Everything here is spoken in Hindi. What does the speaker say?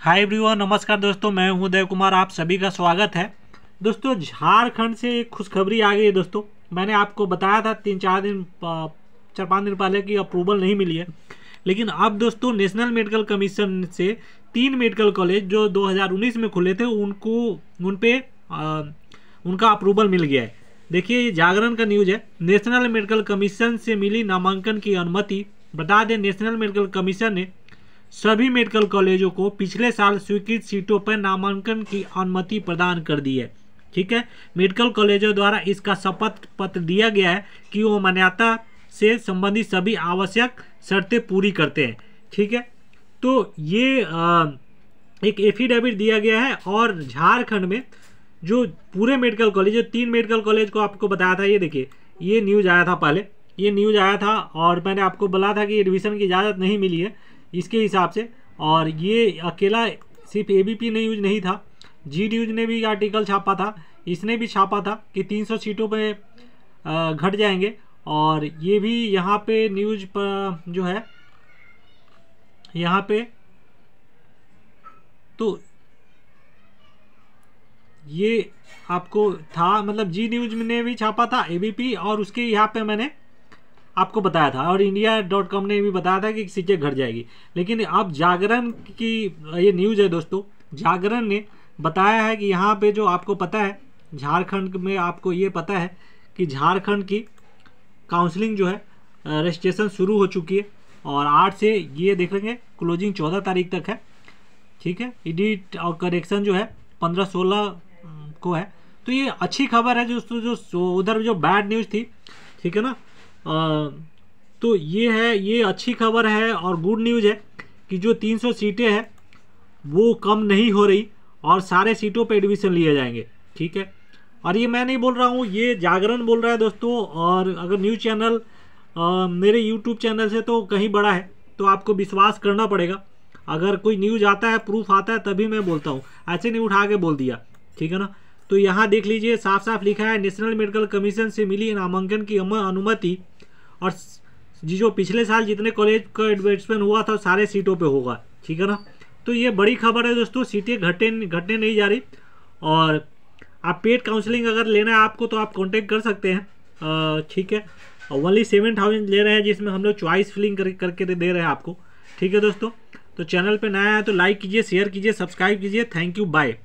हाय एवरीवन नमस्कार दोस्तों मैं हूं देव कुमार आप सभी का स्वागत है दोस्तों झारखंड से एक खुशखबरी आ गई है दोस्तों मैंने आपको बताया था तीन चार दिन चार पाँच दिन पहले कि अप्रूवल नहीं मिली है लेकिन अब दोस्तों नेशनल मेडिकल कमीशन से तीन मेडिकल कॉलेज जो 2019 में खुले थे उनको उन पर उनका अप्रूवल मिल गया है देखिए ये जागरण का न्यूज़ है नेशनल मेडिकल कमीशन से मिली नामांकन की अनुमति बता दें नेशनल मेडिकल कमीशन ने सभी मेडिकल कॉलेजों को पिछले साल स्वीकृत सीटों पर नामांकन की अनुमति प्रदान कर दी है ठीक है मेडिकल कॉलेजों द्वारा इसका शपथ पत्र दिया गया है कि वो मान्यता से संबंधित सभी आवश्यक शर्तें पूरी करते हैं ठीक है तो ये आ, एक एफिडेविट दिया गया है और झारखंड में जो पूरे मेडिकल कॉलेज जो तीन मेडिकल कॉलेज को आपको बताया था ये देखिए ये न्यूज़ आया था पहले ये न्यूज़ आया था और मैंने आपको बोला था कि एडमिशन की इजाज़त नहीं मिली है इसके हिसाब से और ये अकेला सिर्फ ए पी न्यूज नहीं था जी न्यूज ने भी आर्टिकल छापा था इसने भी छापा था कि 300 सीटों पे घट जाएंगे और ये भी यहाँ पे न्यूज पर जो है यहाँ पे तो ये आपको था मतलब जी न्यूज ने भी छापा था एबीपी और उसके यहाँ पे मैंने आपको बताया था और इंडिया डॉट कॉम ने भी बताया था कि सीटें घट जाएगी लेकिन अब जागरण की ये न्यूज़ है दोस्तों जागरण ने बताया है कि यहाँ पे जो आपको पता है झारखंड में आपको ये पता है कि झारखंड की काउंसलिंग जो है रजिस्ट्रेशन शुरू हो चुकी है और आठ से ये देखेंगे क्लोजिंग चौदह तारीख तक है ठीक है एडिट और करेक्शन जो है पंद्रह सोलह को है तो ये अच्छी खबर है जो, जो उधर जो बैड न्यूज़ थी ठीक है ना तो ये है ये अच्छी खबर है और गुड न्यूज़ है कि जो 300 सीटें हैं वो कम नहीं हो रही और सारे सीटों पे एडमिशन लिए जाएंगे ठीक है और ये मैं नहीं बोल रहा हूँ ये जागरण बोल रहा है दोस्तों और अगर न्यूज़ चैनल आ, मेरे यूट्यूब चैनल से तो कहीं बड़ा है तो आपको विश्वास करना पड़ेगा अगर कोई न्यूज आता है प्रूफ आता है तभी मैं बोलता हूँ ऐसे नहीं उठा के बोल दिया ठीक है ना तो यहाँ देख लीजिए साफ साफ लिखा है नेशनल मेडिकल कमीशन से मिली नामांकन की अनुमति और जी जो पिछले साल जितने कॉलेज का एडवर्टिजमेंट हुआ था सारे सीटों पे होगा ठीक है ना तो ये बड़ी खबर है दोस्तों सीटें घटे घटने नहीं जा रही और आप पेड काउंसलिंग अगर लेना है आपको तो आप कॉन्टेक्ट कर सकते हैं ठीक है ओनली सेवन थाउजेंड ले रहे हैं जिसमें हम लोग चॉइस फिलिंग कर, करके दे रहे हैं आपको ठीक है दोस्तों तो चैनल पर नया है तो लाइक कीजिए शेयर कीजिए सब्सक्राइब कीजिए थैंक यू बाय